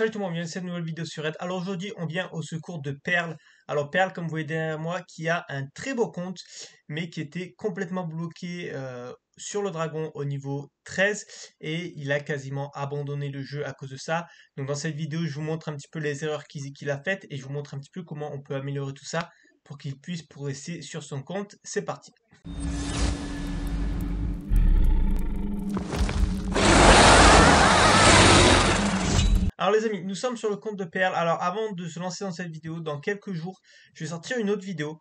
Salut tout le monde, bienvenue cette nouvelle vidéo sur Red. Alors aujourd'hui, on vient au secours de Perle. Alors Perle, comme vous voyez derrière moi, qui a un très beau compte, mais qui était complètement bloqué euh, sur le dragon au niveau 13 et il a quasiment abandonné le jeu à cause de ça. Donc dans cette vidéo, je vous montre un petit peu les erreurs qu'il a faites et je vous montre un petit peu comment on peut améliorer tout ça pour qu'il puisse progresser sur son compte. C'est parti. Alors les amis, nous sommes sur le compte de Perle. Alors avant de se lancer dans cette vidéo, dans quelques jours, je vais sortir une autre vidéo.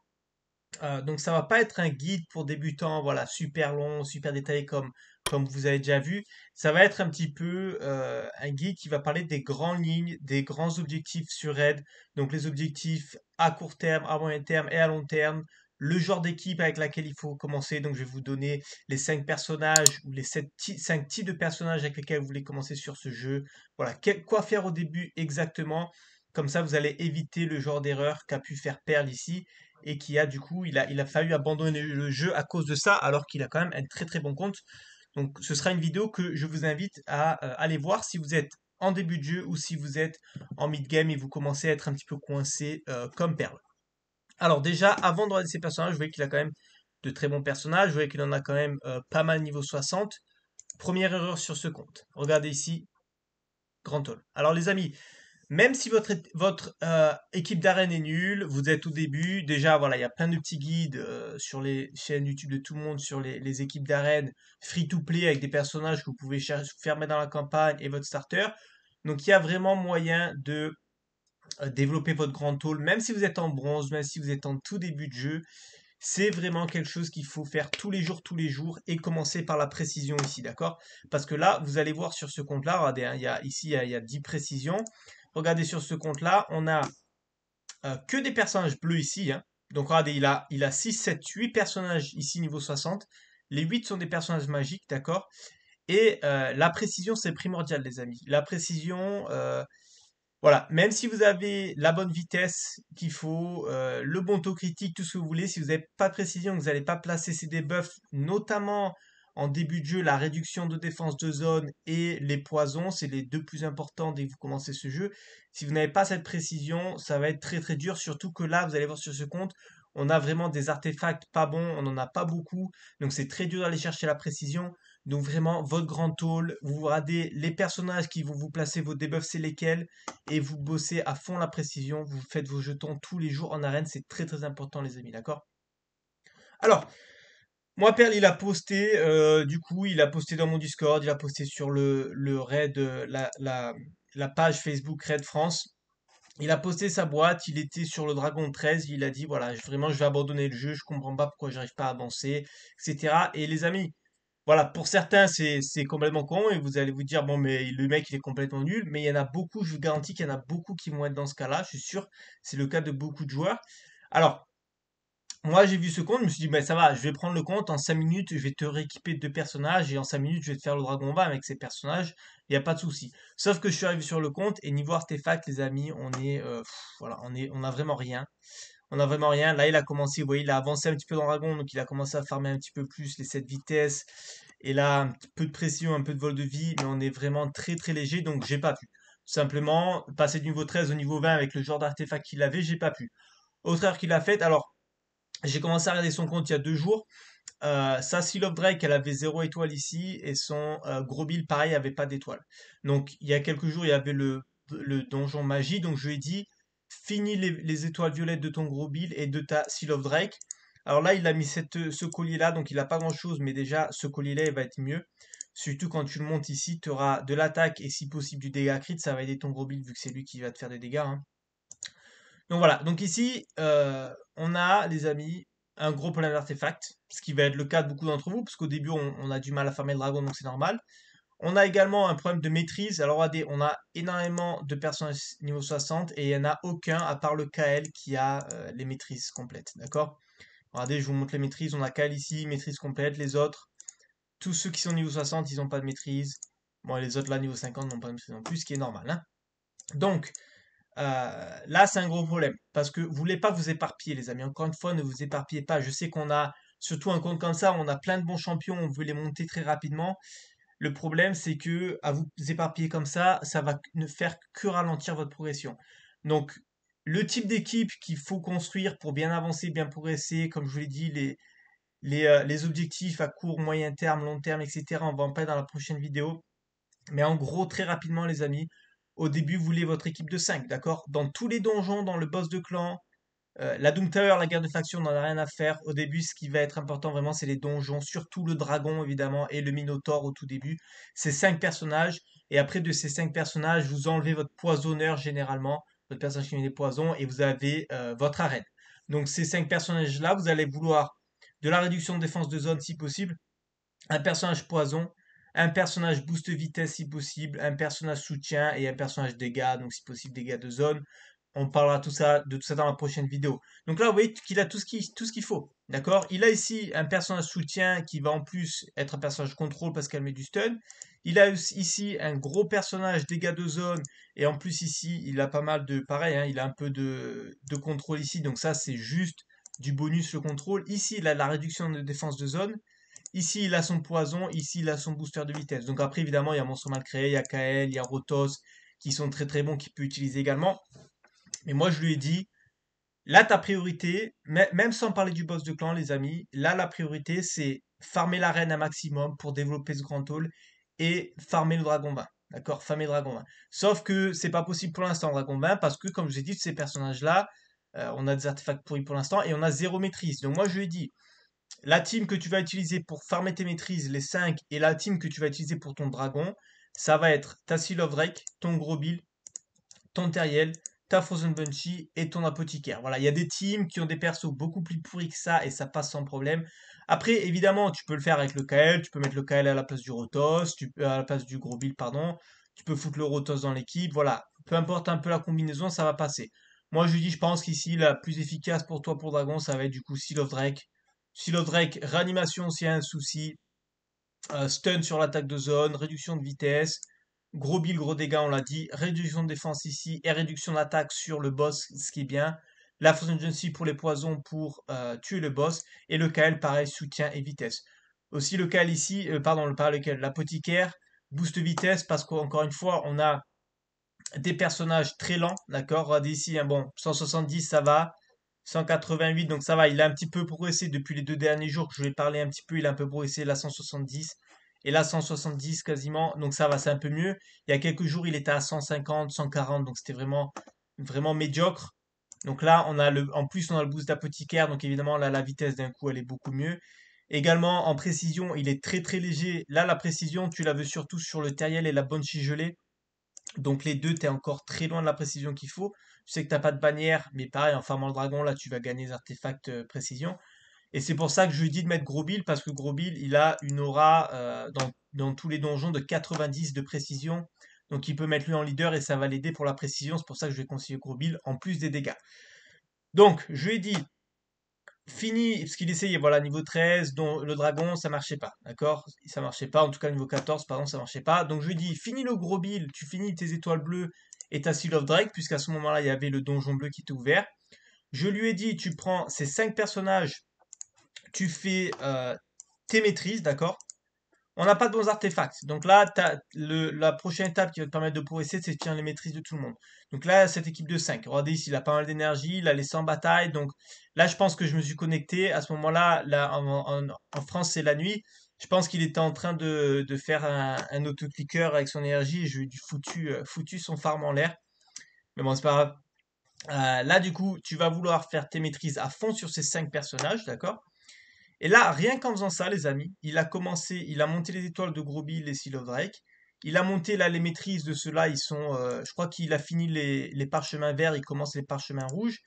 Euh, donc ça va pas être un guide pour débutants, voilà, super long, super détaillé comme, comme vous avez déjà vu. Ça va être un petit peu euh, un guide qui va parler des grandes lignes, des grands objectifs sur Red. Donc les objectifs à court terme, à moyen terme et à long terme le genre d'équipe avec laquelle il faut commencer. Donc, je vais vous donner les 5 personnages ou les 5 types de personnages avec lesquels vous voulez commencer sur ce jeu. Voilà, quoi faire au début exactement. Comme ça, vous allez éviter le genre d'erreur qu'a pu faire Perle ici et qui a du coup, il a, fallu abandonner le jeu à cause de ça, alors qu'il a quand même un très très bon compte. Donc, ce sera une vidéo que je vous invite à euh, aller voir si vous êtes en début de jeu ou si vous êtes en mid-game et vous commencez à être un petit peu coincé euh, comme Perle. Alors déjà, avant de regarder ses personnages, vous voyez qu'il a quand même de très bons personnages. Vous voyez qu'il en a quand même euh, pas mal niveau 60. Première erreur sur ce compte. Regardez ici, Grand Hall. Alors les amis, même si votre, votre euh, équipe d'arène est nulle, vous êtes au début, déjà voilà, il y a plein de petits guides euh, sur les chaînes YouTube de tout le monde sur les, les équipes d'arène free-to-play avec des personnages que vous pouvez fermer dans la campagne et votre starter. Donc il y a vraiment moyen de euh, développer votre grand tôle, même si vous êtes en bronze, même si vous êtes en tout début de jeu, c'est vraiment quelque chose qu'il faut faire tous les jours, tous les jours, et commencer par la précision ici, d'accord Parce que là, vous allez voir sur ce compte-là, regardez, hein, il y a, ici, il y, a, 10 précisions. Regardez sur ce compte-là, on a euh, que des personnages bleus ici. Hein. Donc regardez, il a, il a 6, 7, 8 personnages ici niveau 60. Les 8 sont des personnages magiques, d'accord Et euh, la précision, c'est primordial, les amis. La précision, voilà, même si vous avez la bonne vitesse qu'il faut, euh, le bon taux critique, tout ce que vous voulez, si vous n'avez pas de précision, que vous n'allez pas placer ces debuffs, notamment en début de jeu, la réduction de défense de zone et les poisons, c'est les deux plus importants dès que vous commencez ce jeu. Si vous n'avez pas cette précision, ça va être très très dur, surtout que là, vous allez voir sur ce compte, on a vraiment des artefacts pas bons, on n'en a pas beaucoup, donc c'est très dur d'aller chercher la précision. Donc vraiment, votre grand tôle, vous radez les personnages qui vont vous placer vos debuffs, c'est lesquels, et vous bossez à fond la précision, vous faites vos jetons tous les jours en arène, c'est très très important les amis, d'accord Alors, moi Perle, il a posté, euh, du coup, il a posté dans mon Discord, il a posté sur le, le raid, euh, la, la, la page Facebook Raid France, il a posté sa boîte, il était sur le Dragon 13, il a dit voilà, vraiment je vais abandonner le jeu, je comprends pas pourquoi je n'arrive pas à avancer, etc. Et les amis, voilà, pour certains, c'est complètement con et vous allez vous dire, bon, mais le mec, il est complètement nul. Mais il y en a beaucoup, je vous garantis qu'il y en a beaucoup qui vont être dans ce cas-là, je suis sûr. C'est le cas de beaucoup de joueurs. Alors, moi, j'ai vu ce compte, je me suis dit, ben, ça va, je vais prendre le compte. En 5 minutes, je vais te rééquiper deux personnages et en 5 minutes, je vais te faire le Dragon bas avec ces personnages. Il n'y a pas de souci. Sauf que je suis arrivé sur le compte et niveau artefact, les amis, on est, euh, voilà, on est, on a vraiment rien on n'a vraiment rien. Là, il a commencé, vous voyez, il a avancé un petit peu dans Dragon, donc il a commencé à farmer un petit peu plus les 7 vitesses. Et là, un peu de pression, un peu de vol de vie, mais on est vraiment très très léger, donc j'ai pas pu. Tout simplement, passer du niveau 13 au niveau 20 avec le genre d'artefact qu'il avait, j'ai pas pu. Autre erreur qu'il a faite, alors, j'ai commencé à regarder son compte il y a deux jours. Euh, sa Seal Drake, elle avait 0 étoile ici, et son euh, gros bill, pareil, avait pas d'étoile. Donc, il y a quelques jours, il y avait le, le donjon magie, donc je lui ai dit, Fini les, étoiles violettes de ton gros build et de ta Seal of Drake. Alors là, il a mis cette, ce collier-là, donc il n'a pas grand-chose, mais déjà, ce collier-là, il va être mieux. Surtout quand tu le montes ici, tu auras de l'attaque et si possible du dégât crit, ça va aider ton gros build vu que c'est lui qui va te faire des dégâts. Hein. Donc voilà, donc ici, euh, on a, les amis, un gros problème d'artefact, ce qui va être le cas de beaucoup d'entre vous, parce qu'au début, on, on, a du mal à farmer le dragon, donc c'est normal. On a également un problème de maîtrise. Alors, regardez, on a énormément de personnes niveau 60 et il n'y en a aucun à part le KL qui a euh, les maîtrises complètes. D'accord Regardez, je vous montre les maîtrises. On a KL ici, maîtrise complète. Les autres, tous ceux qui sont niveau 60, ils n'ont pas de maîtrise. Bon, les autres là, niveau 50, n'ont pas de maîtrise non plus, ce qui est normal. Hein. Donc, euh, là, c'est un gros problème. Parce que vous ne voulez pas vous éparpiller, les amis. Encore une fois, ne vous éparpillez pas. Je sais qu'on a, surtout un compte comme ça, on a plein de bons champions, on veut les monter très rapidement. Le problème, c'est que à vous éparpiller comme ça, ça va ne faire que ralentir votre progression. Donc, le type d'équipe qu'il faut construire pour bien avancer, bien progresser, comme je vous l'ai dit, les, les, euh, objectifs à court, moyen terme, long terme, etc. On va en parler dans la prochaine vidéo. Mais en gros, très rapidement, les amis, au début, vous voulez votre équipe de 5, d'accord Dans tous les donjons, dans le boss de clan, euh, la Doom Tower, la guerre de faction, on n'en a rien à faire. Au début, ce qui va être important vraiment, c'est les donjons, surtout le dragon évidemment et le Minotaur au tout début. Ces cinq personnages, et après de ces cinq personnages, vous enlevez votre poisonneur généralement, votre personnage qui met des poisons, et vous avez euh, votre arène. Donc ces cinq personnages-là, vous allez vouloir de la réduction de défense de zone si possible, un personnage poison, un personnage boost vitesse si possible, un personnage soutien et un personnage dégâts, donc si possible dégâts de zone. On parlera tout ça, de tout ça dans la prochaine vidéo. Donc là, vous voyez qu'il a tout ce qu'il faut. D'accord Il a ici un personnage soutien qui va en plus être un personnage contrôle parce qu'elle met du stun. Il a ici un gros personnage dégâts de zone. Et en plus ici, il a pas mal de... Pareil, hein, il a un peu de, contrôle ici. Donc ça, c'est juste du bonus le contrôle. Ici, il a la réduction de défense de zone. Ici, il a son poison. Ici, il a son booster de vitesse. Donc après, évidemment, il y a Monstre Mal Créé, il y a Kael, il y a Rotos qui sont très très bons, qui peut utiliser également. Mais moi, je lui ai dit, là, ta priorité, même sans parler du boss de clan, les amis, là, la priorité, c'est farmer l'arène un maximum pour développer ce grand hall et farmer le dragon bain, D'accord Farmer le dragon bain. Sauf que c'est pas possible pour l'instant, dragon bain, parce que, comme je ai dit, ces personnages-là, euh, on a des artefacts pourris pour l'instant et on a zéro maîtrise. Donc, moi, je lui ai dit, la team que tu vas utiliser pour farmer tes maîtrises, les 5, et la team que tu vas utiliser pour ton dragon, ça va être ta Seal of ton gros bill, ton Terriel, ta Frozen Bunchy et ton apothicaire. Voilà, il y a des teams qui ont des persos beaucoup plus pourris que ça et ça passe sans problème. Après, évidemment, tu peux le faire avec le KL, tu peux mettre le KL à la place du Rotos, tu, à la place du gros pardon. Tu peux foutre le Rotos dans l'équipe, voilà. Peu importe un peu la combinaison, ça va passer. Moi, je dis, je pense qu'ici, la plus efficace pour toi, pour Dragon, ça va être du coup Seal of Drake. Seal of Drake, réanimation s'il y a un souci, euh, stun sur l'attaque de zone, réduction de vitesse, Gros bill, gros dégâts, on l'a dit. Réduction de défense ici et réduction d'attaque sur le boss, ce qui est bien. La Frozen Agency pour les poisons pour euh, tuer le boss. Et le KL, pareil, soutien et vitesse. Aussi le KL ici, euh, pardon, le, par lequel l'apothicaire, boost vitesse, parce qu'encore une fois, on a des personnages très lents, d'accord Regardez ici, hein, bon, 170, ça va. 188, donc ça va, il a un petit peu progressé depuis les deux derniers jours que je vais parler un petit peu, il a un peu progressé, la 170. Et là, 170 quasiment. Donc ça va, c'est un peu mieux. Il y a quelques jours, il était à 150, 140. Donc c'était vraiment, vraiment médiocre. Donc là, on a le, en plus, on a le boost d'apothicaire. Donc évidemment, là, la vitesse d'un coup, elle est beaucoup mieux. Également, en précision, il est très très léger. Là, la précision, tu la veux surtout sur le Terriel et la bonne chigelée. Donc les deux, tu es encore très loin de la précision qu'il faut. Tu sais que tu n'as pas de bannière, mais pareil, en farmant le dragon, là, tu vas gagner des artefacts euh, précision. Et c'est pour ça que je lui dis de mettre Gros parce que Gros il a une aura euh, dans, tous les donjons de 90 de précision. Donc il peut mettre lui en leader et ça va l'aider pour la précision. C'est pour ça que je vais conseiller Gros Bill en plus des dégâts. Donc je lui ai dit, fini, parce qu'il essayait, voilà, niveau 13, dont le dragon, ça marchait pas. D'accord Ça marchait pas, en tout cas niveau 14, pardon, ça marchait pas. Donc je lui ai dit, finis le Gros Bill, tu finis tes étoiles bleues et ta Seal of Drake, puisqu'à ce moment-là, il y avait le donjon bleu qui était ouvert. Je lui ai dit, tu prends ces 5 personnages tu fais euh, tes maîtrises, d'accord On n'a pas de bons artefacts. Donc là, la prochaine étape qui va te permettre de progresser, c'est de les maîtrises de tout le monde. Donc là, cette équipe de 5, regardez ici, il a pas mal d'énergie, il a les en bataille. Donc là, je pense que je me suis connecté. À ce moment-là, en, France, c'est la nuit. Je pense qu'il était en train de, faire un, auto avec son énergie je lui foutu, euh, foutu son farm en l'air. Mais bon, c'est pas grave. Euh, là, du coup, tu vas vouloir faire tes maîtrises à fond sur ces 5 personnages, d'accord et là, rien qu'en faisant ça, les amis, il a commencé, il a monté les étoiles de Groby, les Seal Il a monté là les maîtrises de ceux-là, ils sont. Euh, je crois qu'il a fini les, parchemins verts, il commence les parchemins rouges.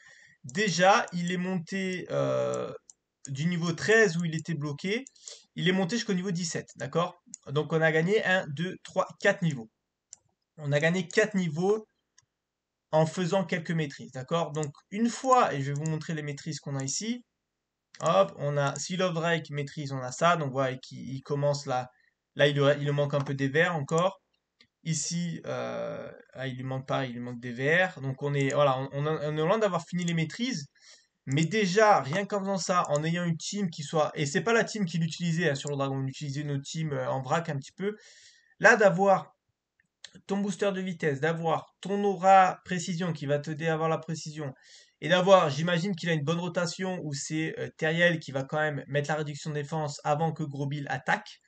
Déjà, il est monté euh, du niveau 13 où il était bloqué. Il est monté jusqu'au niveau 17, d'accord Donc on a gagné 1, 2, 3, 4 niveaux. On a gagné 4 niveaux en faisant quelques maîtrises, d'accord Donc une fois, et je vais vous montrer les maîtrises qu'on a ici, Hop, on a, si Drake maîtrise, on a ça. Donc voilà, il, commence là. Là, il, lui manque un peu des verts encore. Ici, euh, ah, il lui manque pas, il lui manque des verts. Donc on est, voilà, on, est loin d'avoir fini les maîtrises. Mais déjà, rien qu'en faisant ça, en ayant une team qui soit... Et c'est pas la team qui l'utilisait hein, sur le dragon, on utilisait nos teams euh, en vrac un petit peu. Là, d'avoir ton booster de vitesse, d'avoir ton aura précision qui va t'aider à avoir la précision, et d'avoir, j'imagine qu'il a une bonne rotation où c'est euh, Teriel qui va quand même mettre la réduction de défense avant que Grobil attaque.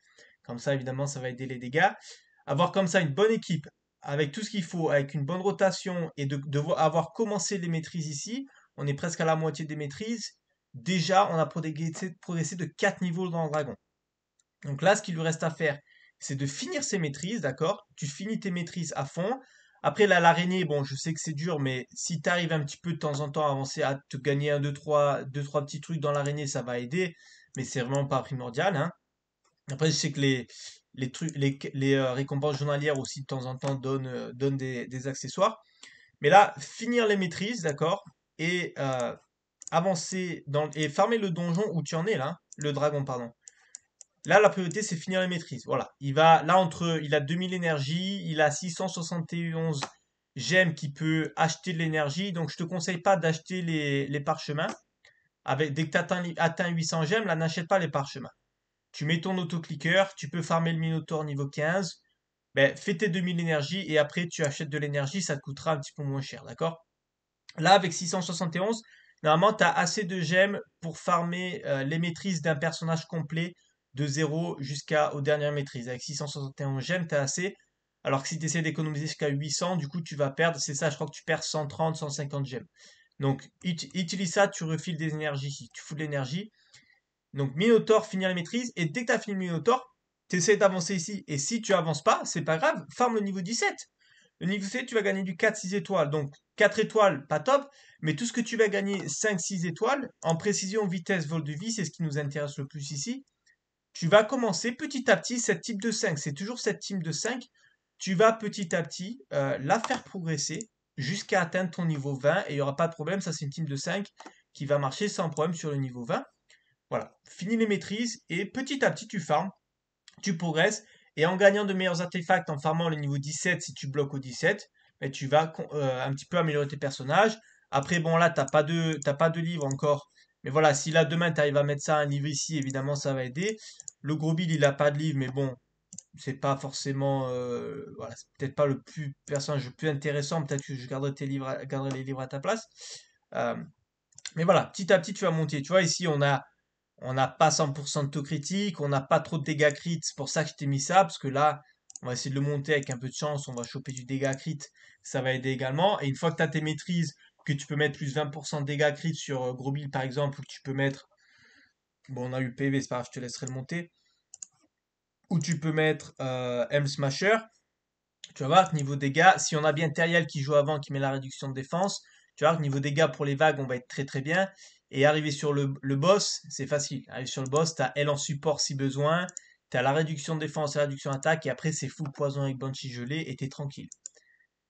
Comme ça, évidemment, ça va aider les dégâts. Avoir comme ça une bonne équipe avec tout ce qu'il faut, avec une bonne rotation et de, avoir commencé les maîtrises ici, on est presque à la moitié des maîtrises. Déjà, on a progressé, progressé de 4 niveaux dans le dragon. Donc là, ce qu'il lui reste à faire, c'est de finir ses maîtrises, d'accord Tu finis tes maîtrises à fond. Après, là, l'araignée, bon, je sais que c'est dur, mais si tu arrives un petit peu de temps en temps à avancer, à te gagner un, deux, trois, deux, trois petits trucs dans l'araignée, ça va aider. Mais c'est vraiment pas primordial. Hein. Après, je sais que les, les, trucs, les, euh, récompenses journalières aussi de temps en temps donnent, euh, des, accessoires. Mais là, finir les maîtrises, d'accord Et euh, avancer dans, et farmer le donjon où tu en es là, hein, le dragon, pardon. Là, la priorité, c'est finir les maîtrises. Voilà. Il va, là, entre, il a 2000 énergie, il a 671 gemmes qui peut acheter de l'énergie. Donc, je te conseille pas d'acheter les, parchemins. Avec, dès que tu atteins, atteint 800 gemmes, là, n'achète pas les parchemins. Tu mets ton autocliqueur, tu peux farmer le Minotaur niveau 15. Ben, fais tes 2000 énergie et après, tu achètes de l'énergie, ça te coûtera un petit peu moins cher, d'accord Là, avec 671, normalement, tu as assez de gemmes pour farmer euh, les maîtrises d'un personnage complet de 0 jusqu'aux dernières maîtrise, Avec 671 gemmes, tu as assez. Alors que si tu essaies d'économiser jusqu'à 800, du coup, tu vas perdre. C'est ça, je crois que tu perds 130, 150 gemmes. Donc, utilise ça, tu refiles des énergies ici. Tu fous de l'énergie. Donc, Minotaur, finir les maîtrise, Et dès que tu as fini Minotaur, tu essaies d'avancer ici. Et si tu avances pas, c'est pas grave, farm le niveau 17. Le niveau 17, tu vas gagner du 4-6 étoiles. Donc, 4 étoiles, pas top. Mais tout ce que tu vas gagner, 5-6 étoiles, en précision, vitesse, vol de vie, c'est ce qui nous intéresse le plus ici tu vas commencer petit à petit cette type de 5. C'est toujours cette team de 5. Tu vas petit à petit euh, la faire progresser jusqu'à atteindre ton niveau 20 et il n'y aura pas de problème. Ça, c'est une team de 5 qui va marcher sans problème sur le niveau 20. Voilà, finis les maîtrises et petit à petit, tu farmes, tu progresses. Et en gagnant de meilleurs artefacts, en farmant le niveau 17, si tu bloques au 17, mais ben, tu vas euh, un petit peu améliorer tes personnages. Après, bon, là, tu n'as pas, de, pas de livre encore et voilà, si là demain tu arrives à mettre ça un livre ici, évidemment ça va aider. Le gros bill il n'a pas de livre, mais bon, c'est pas forcément euh, voilà c'est peut-être pas le plus personnage le plus intéressant peut-être que je garderai tes livres les livres à ta place euh, mais voilà petit à petit tu vas monter tu vois ici on a on n'a pas 100% de taux critique on n'a pas trop de dégâts crit c'est pour ça que je t'ai mis ça parce que là on va essayer de le monter avec un peu de chance on va choper du dégâts crit ça va aider également et une fois que tu as tes maîtrises que tu peux mettre plus 20% de dégâts crit sur euh, gros par exemple, ou que tu peux mettre. Bon, on a eu PV, c'est pas grave, je te laisserai le monter. Ou tu peux mettre euh, M Smasher. Tu vas voir que niveau dégâts, si on a bien Teriel qui joue avant, qui met la réduction de défense, tu vas voir que niveau dégâts pour les vagues, on va être très très bien. Et arriver sur le, boss, c'est facile. Arriver sur le boss, tu as L en support si besoin, tu as la réduction de défense la réduction d'attaque. et après c'est full poison avec Banshee gelé, et tu es tranquille.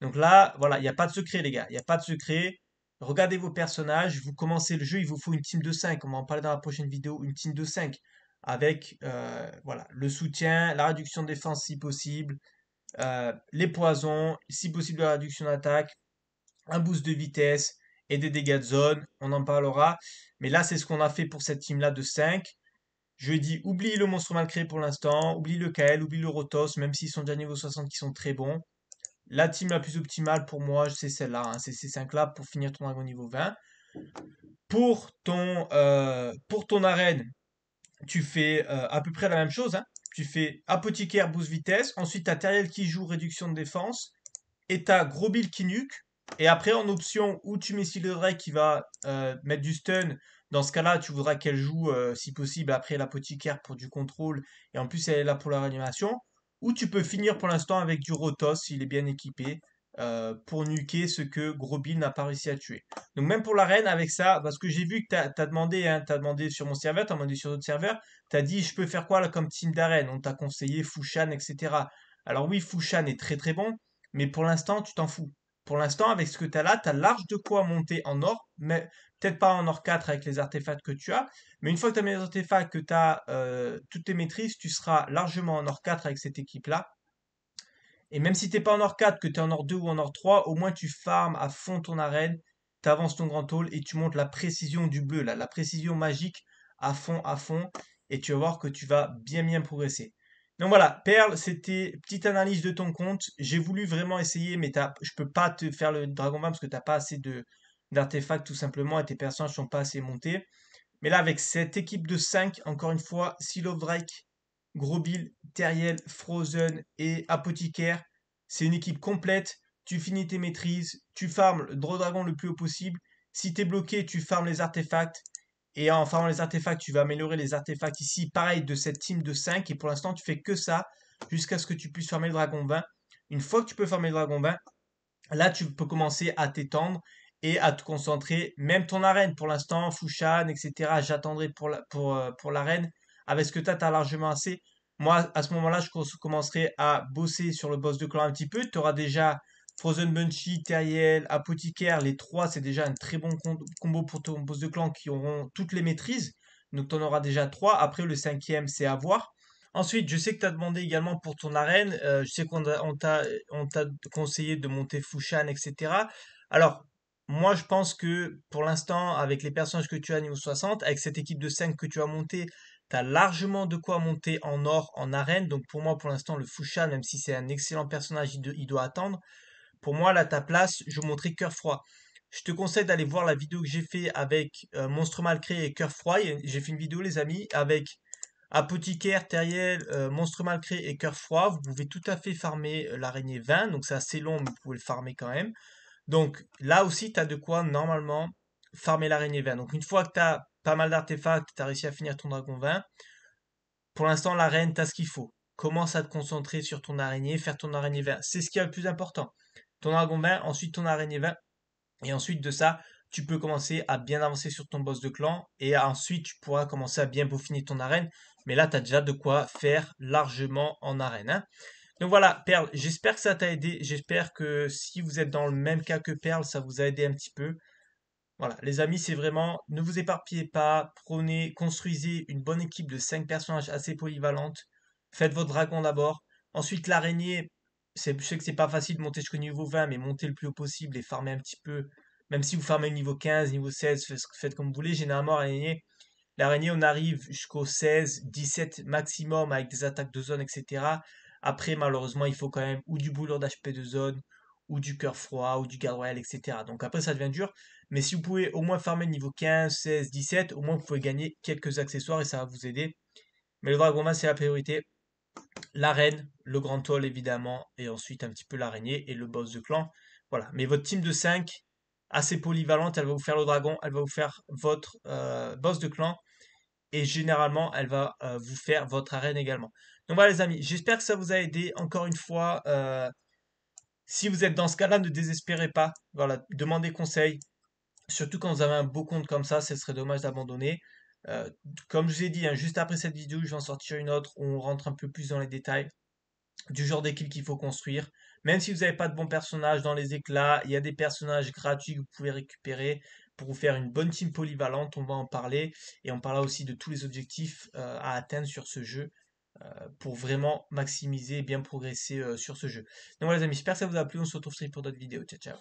Donc là, voilà, il n'y a pas de secret les gars, il n'y a pas de secret. Regardez vos personnages, vous commencez le jeu, il vous faut une team de 5. On va en parler dans la prochaine vidéo, une team de 5. Avec euh, voilà, le soutien, la réduction de défense si possible, euh, les poisons, si possible la réduction d'attaque, un boost de vitesse et des dégâts de zone. On en parlera. Mais là, c'est ce qu'on a fait pour cette team-là de 5. Je dis, oublie le monstre mal créé pour l'instant, oublie le KL, oublie le Rotos, même s'ils sont déjà niveau 60 qui sont très bons. La team la plus optimale pour moi, c'est celle-là. Hein. c'est ces 5-là pour finir ton dragon niveau 20. Pour ton, euh, pour ton arène, tu fais euh, à peu près la même chose. Hein. Tu fais apothicaire, boost vitesse. Ensuite, tu as qui joue, réduction de défense. Et tu as gros qui nuque. Et après, en option, où tu mets Sylvain qui va euh, mettre du stun. Dans ce cas-là, tu voudras qu'elle joue, si possible, après l'apothicaire pour du contrôle. Et en plus, elle est là pour la réanimation ou tu peux finir pour l'instant avec du Rotos s'il est bien équipé euh, pour nuquer ce que Grobil n'a pas réussi à tuer. Donc même pour l'arène avec ça, parce que j'ai vu que tu as, demandé, hein, demandé sur mon serveur, tu as demandé sur d'autres serveurs, tu as dit je peux faire quoi là comme team d'arène, on t'a conseillé Fushan, etc. Alors oui, Fushan est très très bon, mais pour l'instant tu t'en fous. Pour l'instant, avec ce que tu as là, tu as large de quoi monter en or, mais peut-être pas en or 4 avec les artefacts que tu as, mais une fois que tu as mis les artefacts, que tu as euh, toutes tes maîtrises, tu seras largement en or 4 avec cette équipe-là. Et même si tu pas en or 4, que tu es en or 2 ou en or 3, au moins tu farmes à fond ton arène, tu avances ton grand hall et tu montes la précision du bleu, là, la précision magique à fond, à fond, et tu vas voir que tu vas bien, bien progresser. Donc voilà, Perle, c'était petite analyse de ton compte. J'ai voulu vraiment essayer, mais je je peux pas te faire le Dragon Ball parce que tu n'as pas assez de d'artefacts tout simplement et tes personnages sont pas assez montés. Mais là, avec cette équipe de 5, encore une fois, Silovrek, Grobil, Teriel, Frozen et Apothicaire, c'est une équipe complète. Tu finis tes maîtrises, tu farmes le dragon le plus haut possible. Si tu es bloqué, tu farmes les artefacts. Et en farmant les artefacts, tu vas améliorer les artefacts ici. Pareil, de cette team de 5. Et pour l'instant, tu fais que ça jusqu'à ce que tu puisses former le dragon 20. Une fois que tu peux former le dragon 20, là, tu peux commencer à t'étendre et à te concentrer. Même ton arène, pour l'instant, Fushan, etc. J'attendrai pour l'arène. pour, euh, Avec ce que tu as, tu as largement assez. Moi, à ce moment-là, je commencerai à bosser sur le boss de clan un petit peu. Tu auras déjà Frozen Bunchy, Teriel, Apothicaire, les trois, c'est déjà un très bon combo pour ton boss de clan qui auront toutes les maîtrises. Donc tu en auras déjà trois. Après, le cinquième, c'est à voir. Ensuite, je sais que tu as demandé également pour ton arène. Euh, je sais qu'on t'a conseillé de monter Fushan, etc. Alors, moi, je pense que pour l'instant, avec les personnages que tu as niveau 60, avec cette équipe de 5 que tu as montée, tu as largement de quoi monter en or, en arène. Donc pour moi, pour l'instant, le Fushan, même si c'est un excellent personnage, il doit attendre. Pour moi, là, ta place, je montrais cœur froid. Je te conseille d'aller voir la vidéo que j'ai fait avec euh, monstre Monstre créé et Cœur Froid. J'ai fait une vidéo, les amis, avec Apothicaire, Terriel, euh, Monstre Malcré et Cœur Froid. Vous pouvez tout à fait farmer euh, l'araignée 20. Donc, c'est assez long, mais vous pouvez le farmer quand même. Donc, là aussi, tu as de quoi, normalement, farmer l'araignée 20. Donc, une fois que tu as pas mal d'artefacts, tu as réussi à finir ton dragon 20, pour l'instant, l'arène, tu as ce qu'il faut. Commence à te concentrer sur ton araignée, faire ton araignée 20. C'est ce qui est le plus important ton dragon 20, ensuite ton araignée 20. Et ensuite de ça, tu peux commencer à bien avancer sur ton boss de clan. Et ensuite, tu pourras commencer à bien peaufiner ton arène. Mais là, tu as déjà de quoi faire largement en arène. Hein. Donc voilà, Perle, j'espère que ça t'a aidé. J'espère que si vous êtes dans le même cas que Perle, ça vous a aidé un petit peu. Voilà, les amis, c'est vraiment, ne vous éparpillez pas, prenez, construisez une bonne équipe de 5 personnages assez polyvalentes. Faites votre dragon d'abord. Ensuite, l'araignée, je sais que c'est pas facile de monter jusqu'au niveau 20, mais monter le plus haut possible et farmer un petit peu. Même si vous farmez le niveau 15, niveau 16, faites, comme vous voulez. Généralement, l'araignée, l'araignée on arrive jusqu'au 16, 17 maximum avec des attaques de zone, etc. Après, malheureusement, il faut quand même ou du boulot d'HP de zone, ou du cœur froid, ou du garde royal, etc. Donc après, ça devient dur. Mais si vous pouvez au moins farmer niveau 15, 16, 17, au moins vous pouvez gagner quelques accessoires et ça va vous aider. Mais le dragon, c'est la priorité. L'arène, le grand toile évidemment, et ensuite un petit peu l'araignée et le boss de clan. Voilà. Mais votre team de 5, assez polyvalente, elle va vous faire le dragon, elle va vous faire votre euh, boss de clan. Et généralement, elle va euh, vous faire votre arène également. Donc voilà les amis, j'espère que ça vous a aidé. Encore une fois, euh, si vous êtes dans ce cas-là, ne désespérez pas. Voilà, demandez conseil. Surtout quand vous avez un beau compte comme ça, ce serait dommage d'abandonner. Euh, comme je vous ai dit, hein, juste après cette vidéo, je vais en sortir une autre où on rentre un peu plus dans les détails du genre d'équipe qu'il faut construire. Même si vous n'avez pas de bons personnages dans les éclats, il y a des personnages gratuits que vous pouvez récupérer pour vous faire une bonne team polyvalente. On va en parler et on parlera aussi de tous les objectifs euh, à atteindre sur ce jeu euh, pour vraiment maximiser et bien progresser sur ce jeu. Donc voilà les amis, j'espère que ça vous a plu. On se retrouve très vite pour d'autres vidéos. Ciao ciao